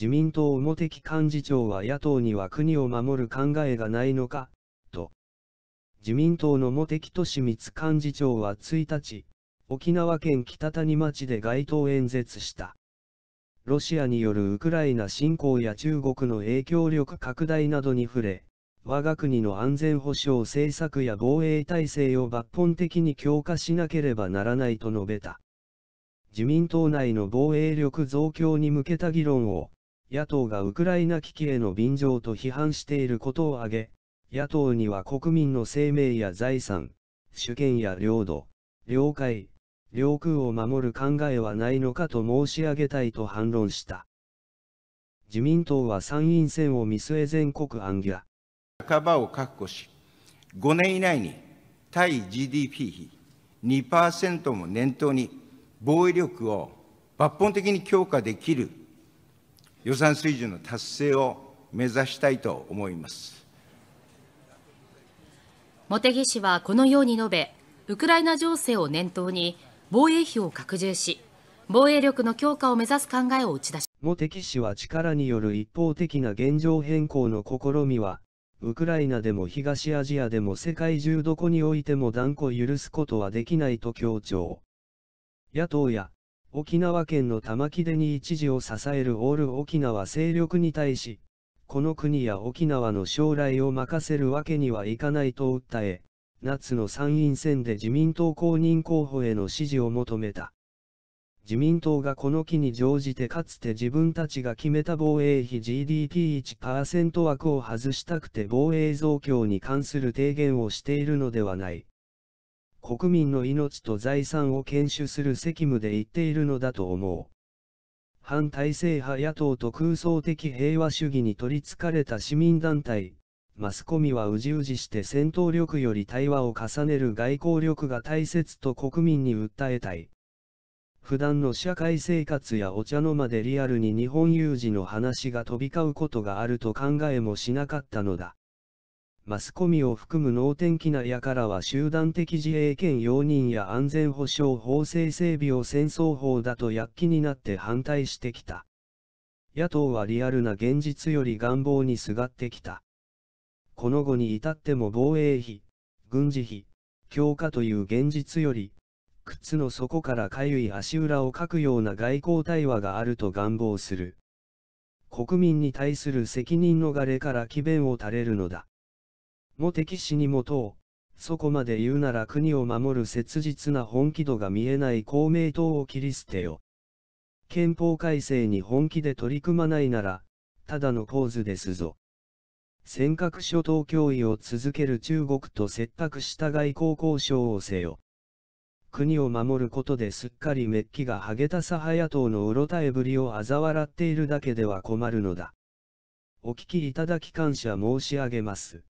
自民党茂木幹事長は野党には国を守る考えがないのか、と。自民党の茂木敏光幹事長は1日、沖縄県北谷町で街頭演説した。ロシアによるウクライナ侵攻や中国の影響力拡大などに触れ、我が国の安全保障政策や防衛体制を抜本的に強化しなければならないと述べた。自民党内の防衛力増強に向けた議論を、野党がウクライナ危機への便乗と批判していることを挙げ、野党には国民の生命や財産、主権や領土、領海、領空を守る考えはないのかと申し上げたいと反論した。自民党は参院選を見据え全国案や半ばを確保し、5年以内に対 GDP 比2%も念頭に防衛力を抜本的に強化できる予算水準の達成を目指したいと思います茂木氏はこのように述べウクライナ情勢を念頭に防衛費を拡充し防衛力の強化を目指す考えを打ち出し茂木氏は力による一方的な現状変更の試みはウクライナでも東アジアでも世界中どこにおいても断固許すことはできないと強調野党や沖縄県の玉城出に一時を支えるオール沖縄勢力に対し、この国や沖縄の将来を任せるわけにはいかないと訴え、夏の参院選で自民党公認候補への支持を求めた。自民党がこの機に乗じてかつて自分たちが決めた防衛費 GDP1% 枠を外したくて防衛増強に関する提言をしているのではない。国民の命と財産を堅守する責務で言っているのだと思う。反体制派野党と空想的平和主義に取りつかれた市民団体、マスコミはうじうじして戦闘力より対話を重ねる外交力が大切と国民に訴えたい。普段の社会生活やお茶の間でリアルに日本有事の話が飛び交うことがあると考えもしなかったのだ。マスコミを含む能天気な輩からは集団的自衛権容認や安全保障法制整備を戦争法だと躍起になって反対してきた。野党はリアルな現実より願望にすがってきた。この後に至っても防衛費、軍事費、強化という現実より、靴の底からかゆい足裏をかくような外交対話があると願望する。国民に対する責任逃れから詭弁を垂れるのだ。も敵視にも党、そこまで言うなら国を守る切実な本気度が見えない公明党を切り捨てよ。憲法改正に本気で取り組まないなら、ただの構図ですぞ。尖閣諸島脅威を続ける中国と切迫した外交交渉をせよ。国を守ることですっかりメッキがハゲたサハヤ党のうろたえぶりを嘲笑っているだけでは困るのだ。お聞きいただき感謝申し上げます。